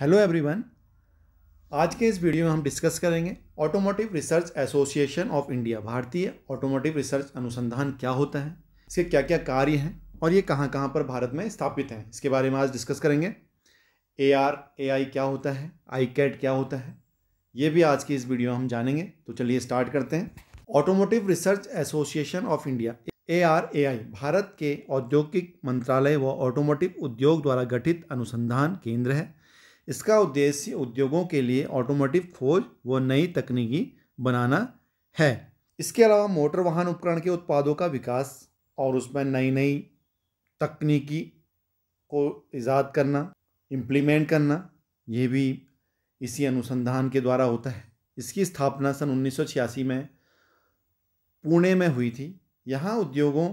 hello everyone आज के इस वीडियो में हम डिस्कस करेंगे automotive research association of India भारतीय ऑटोमोटिव रिसर्च अनुसंधान क्या होता है इसके क्या क्या कार्य हैं और ये कहाँ कहाँ पर भारत में स्थापित हैं इसके बारे में आज डिस्कस करेंगे ए आर ए आई क्या होता है आई कैट क्या होता है ये भी आज की इस वीडियो में हम जानेंगे तो चलिए स्टार्ट करते हैं automotive research association of India A R A I भारत के औद्योगिक मंत्रालय व ऑटोमोटिव उद्योग द्वारा गठित अनुसंधान केंद्र है इसका उद्देश्य उद्योगों के लिए ऑटोमोटिव खोज व नई तकनीकी बनाना है इसके अलावा मोटर वाहन उपकरण के उत्पादों का विकास और उसमें नई नई तकनीकी को ईजाद करना इम्प्लीमेंट करना ये भी इसी अनुसंधान के द्वारा होता है इसकी स्थापना सन उन्नीस में पुणे में हुई थी यहाँ उद्योगों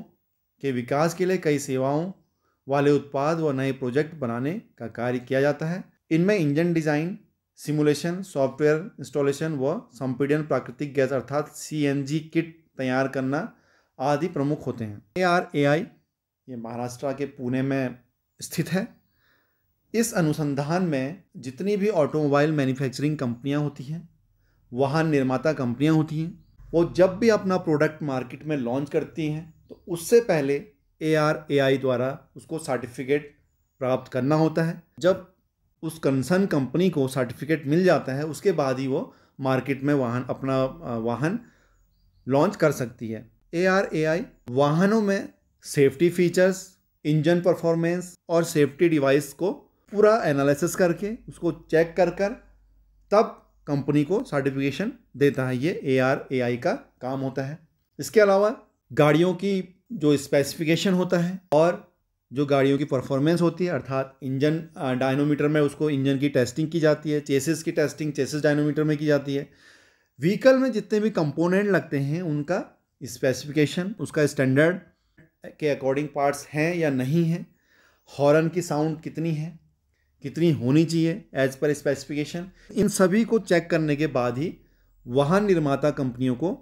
के विकास के लिए कई सेवाओं वाले उत्पाद व नए प्रोजेक्ट बनाने का कार्य किया जाता है इनमें engine design simulation software installation व संपीडन प्राकृतिक गैस अर्थात सी किट तैयार करना आदि प्रमुख होते हैं ए आर ए आई ये महाराष्ट्र के पुणे में स्थित है इस अनुसंधान में जितनी भी ऑटोमोबाइल मैन्युफैक्चरिंग कंपनियां होती हैं वाहन निर्माता कंपनियां होती हैं वो जब भी अपना प्रोडक्ट मार्केट में लॉन्च करती हैं तो उससे पहले ए आर ए आई द्वारा उसको सर्टिफिकेट प्राप्त करना होता है जब उस कंसर्न कंपनी को सर्टिफिकेट मिल जाता है उसके बाद ही वो मार्केट में वाहन अपना वाहन लॉन्च कर सकती है ए आर ए आई वाहनों में सेफ्टी फीचर्स इंजन परफॉर्मेंस और सेफ्टी डिवाइस को पूरा एनालिसिस करके उसको चेक कर कर तब कंपनी को सर्टिफिकेशन देता है ये ए आर ए आई का काम होता है इसके अलावा गाड़ियों की जो स्पेसिफिकेशन होता है और जो गाड़ियों की परफॉर्मेंस होती है अर्थात इंजन डायनोमीटर में उसको इंजन की टेस्टिंग की जाती है चेसिस की टेस्टिंग चेसिस डायनोमीटर में की जाती है व्हीकल में जितने भी कंपोनेंट लगते हैं उनका स्पेसिफिकेशन उसका स्टैंडर्ड के अकॉर्डिंग पार्ट्स हैं या नहीं हैं हॉर्न की साउंड कितनी है कितनी होनी चाहिए एज पर स्पेसिफिकेशन इन सभी को चेक करने के बाद ही वाहन निर्माता कंपनियों को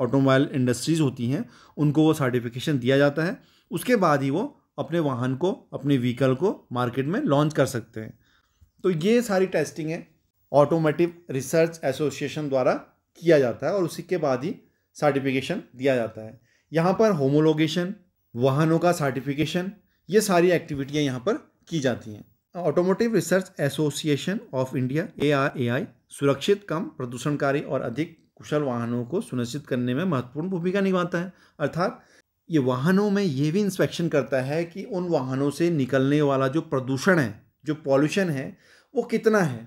ऑटोमोबाइल इंडस्ट्रीज़ होती हैं उनको वो सर्टिफिकेशन दिया जाता है उसके बाद ही वो अपने वाहन को अपने व्हीकल को मार्केट में लॉन्च कर सकते हैं तो ये सारी टेस्टिंग है ऑटोमेटिव रिसर्च एसोसिएशन द्वारा किया जाता है और उसी के बाद ही सर्टिफिकेशन दिया जाता है यहाँ पर होमोलोगेशन वाहनों का सर्टिफिकेशन ये सारी एक्टिविटियाँ यहाँ पर की जाती हैं automotive research association of India A R A I सुरक्षित कम प्रदूषणकारी और अधिक कुशल वाहनों को सुनिश्चित करने में महत्वपूर्ण भूमिका निभाता है अर्थात ये वाहनों में ये भी इंस्पेक्शन करता है कि उन वाहनों से निकलने वाला जो प्रदूषण है जो पॉल्यूशन है वो कितना है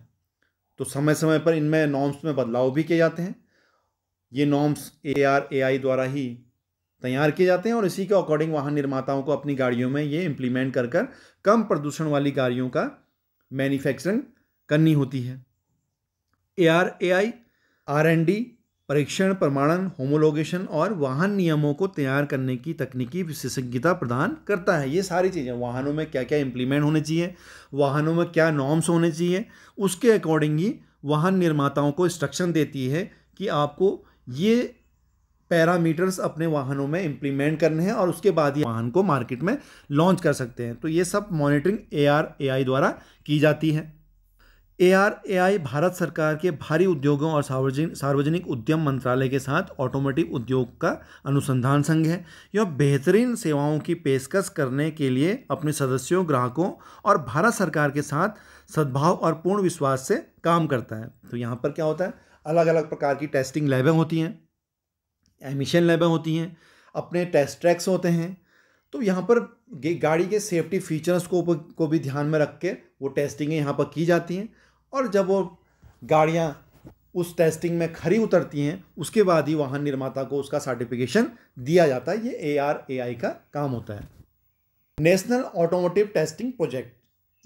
तो समय समय पर इनमें नॉर्म्स में बदलाव भी किए जाते हैं ये नॉर्म्स ए आर ए आई द्वारा ही तैयार किए जाते हैं और इसी के अकॉर्डिंग वाहन निर्माताओं को अपनी गाड़ियों में ये इम्प्लीमेंट कर कर कम प्रदूषण वाली गाड़ियों का मैन्युफैक्चरिंग करनी होती है A R A I R N D परीक्षण प्रमाणन होमोलोगेशन और वाहन नियमों को तैयार करने की तकनीकी विशेषज्ञता प्रदान करता है ये सारी चीज़ें वाहनों में क्या क्या इम्प्लीमेंट होने चाहिए वाहनों में क्या नॉर्म्स होने चाहिए उसके अकॉर्डिंग ही वाहन निर्माताओं को इंस्ट्रक्शन देती है कि आपको ये पैरामीटर्स अपने वाहनों में इम्प्लीमेंट करने हैं और उसके बाद ही वाहन को मार्केट में लॉन्च कर सकते हैं तो ये सब मॉनिटरिंग ए आर द्वारा की जाती है एआरएआई भारत सरकार के भारी उद्योगों और सार्वजनिक सार्वजनिक उद्यम मंत्रालय के साथ ऑटोमोटिव उद्योग का अनुसंधान संघ है यह बेहतरीन सेवाओं की पेशकश करने के लिए अपने सदस्यों ग्राहकों और भारत सरकार के साथ सद्भाव और पूर्ण विश्वास से काम करता है तो यहाँ पर क्या होता है अलग अलग प्रकार की टेस्टिंग लैबें होती हैं एमिशन लैबें होती हैं अपने टेस्ट ट्रैक्स होते हैं तो यहाँ पर गाड़ी के सेफ्टी फीचर्स को को भी ध्यान में रख के वो टेस्टिंगें यहाँ पर की जाती हैं और जब वो गाड़ियाँ उस टेस्टिंग में खरी उतरती हैं उसके बाद ही वाहन निर्माता को उसका सर्टिफिकेशन दिया जाता है ये ए आर ए आई का काम होता है नेशनल ऑटोमोटिव टेस्टिंग प्रोजेक्ट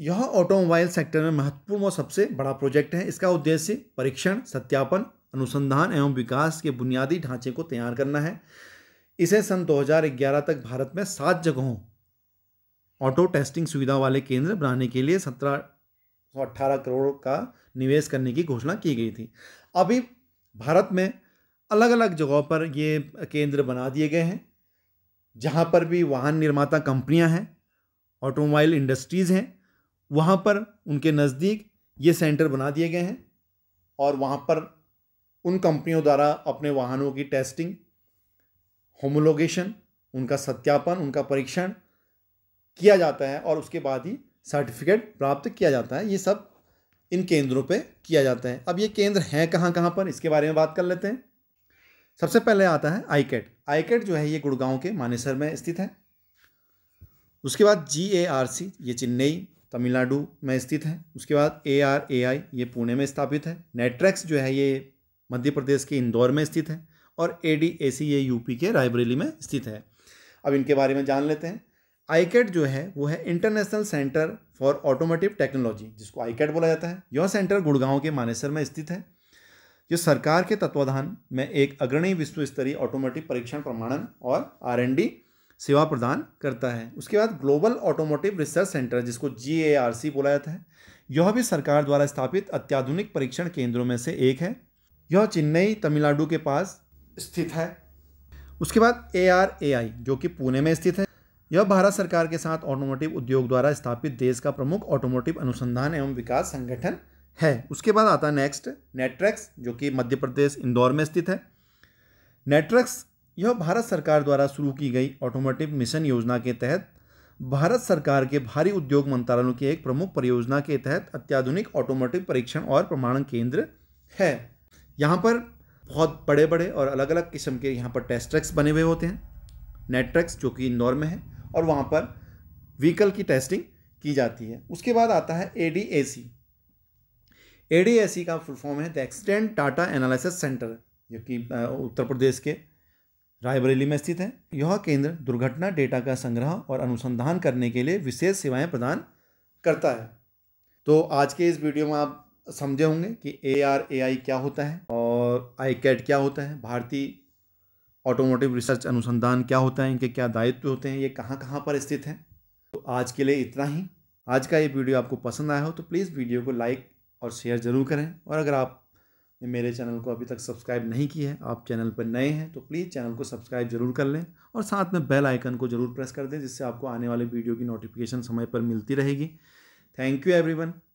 यह ऑटोमोबाइल सेक्टर में महत्वपूर्ण और सबसे बड़ा प्रोजेक्ट है इसका उद्देश्य परीक्षण सत्यापन अनुसंधान एवं विकास के बुनियादी ढांचे को तैयार करना है इसे सन 2011 तक भारत में सात जगहों ऑटो टेस्टिंग सुविधा वाले केंद्र बनाने के लिए सत्रह सौ अट्ठारह करोड़ का निवेश करने की घोषणा की गई थी अभी भारत में अलग अलग जगहों पर ये केंद्र बना दिए गए हैं जहाँ पर भी वाहन निर्माता कंपनियाँ हैं ऑटोमोबाइल इंडस्ट्रीज़ हैं वहाँ पर उनके नज़दीक ये सेंटर बना दिए गए हैं और वहाँ पर उन कंपनियों द्वारा अपने वाहनों की टेस्टिंग होमोलोगेशन उनका सत्यापन उनका परीक्षण किया जाता है और उसके बाद ही सर्टिफिकेट प्राप्त किया जाता है ये सब इन केंद्रों पे किया जाता है अब ये केंद्र हैं कहाँ कहाँ पर इसके बारे में बात कर लेते हैं सबसे पहले आता है आईकेट आईकेट जो है ये गुड़गांव के मानेसर में स्थित है उसके बाद जी ए आर सी ये चेन्नई तमिलनाडु में स्थित है उसके बाद ए आर ए आई ये पुणे में स्थापित है नेट्रैक्स जो है ये मध्य प्रदेश के इंदौर में स्थित है और ए डी ए सी ये यूपी के रायबरेली में स्थित है अब इनके बारे में जान लेते हैं आईकेट जो है वो है international centre for automotive technology जिसको आईकेट बोला जाता है यह सेंटर गुड़गांव के मानेसर में स्थित है जो सरकार के तत्वाधान में एक अग्रणी विश्व स्तरीय ऑटोमोटिव परीक्षण प्रमाणन और आर एन डी सेवा प्रदान करता है उसके बाद ग्लोबल ऑटोमोटिव रिसर्च सेंटर जिसको जी ए आर सी बोला जाता है यह भी सरकार द्वारा स्थापित अत्याधुनिक परीक्षण केंद्रों में से एक है यह चेन्नई तमिलनाडु के पास स्थित है उसके बाद ए आर ए आई जो कि पुणे में स्थित है यह भारत सरकार के साथ ऑटोमोटिव उद्योग द्वारा स्थापित देश का प्रमुख ऑटोमोटिव अनुसंधान एवं विकास संगठन है उसके बाद आता है नेक्स्ट नेट्रैक्स जो कि मध्य प्रदेश इंदौर में स्थित है नेट्रैक्स यह भारत सरकार द्वारा शुरू की गई ऑटोमोटिव मिशन योजना के तहत भारत सरकार के भारी उद्योग मंत्रालय की एक प्रमुख परियोजना के तहत अत्याधुनिक ऑटोमोटिव परीक्षण और प्रमाणन केंद्र है यहाँ पर बहुत बड़े बड़े और अलग अलग किस्म के यहाँ पर टेस्ट ट्रैक्स बने हुए होते हैं नेट ट्रैक्स जो कि इंदौर में है और वहाँ पर व्हीकल की टेस्टिंग की जाती है उसके बाद आता है A D A C A D A C का फुल फॉर्म है the extend Tata analysis centre जो कि उत्तर प्रदेश के रायबरेली में स्थित है यह केंद्र दुर्घटना डेटा का संग्रह और अनुसंधान करने के लिए विशेष सेवाएं प्रदान करता है तो आज के इस वीडियो में आप समझे होंगे कि ए आर ए आई क्या होता है और आई कैट क्या होता है भारतीय ऑटोमोटिव रिसर्च अनुसंधान क्या होता है इनके क्या दायित्व होते हैं ये कहाँ कहाँ पर स्थित हैं तो आज के लिए इतना ही आज का ये वीडियो आपको पसंद आया हो तो प्लीज़ वीडियो को लाइक और शेयर ज़रूर करें और अगर आप ने मेरे चैनल को अभी तक सब्सक्राइब नहीं किया है आप चैनल पर नए हैं तो प्लीज़ चैनल को सब्सक्राइब जरूर कर लें और साथ में बेल आइकन को ज़रूर प्रेस कर दें जिससे आपको आने वाले वीडियो की नोटिफिकेशन समय पर मिलती रहेगी थैंक यू एवरीवन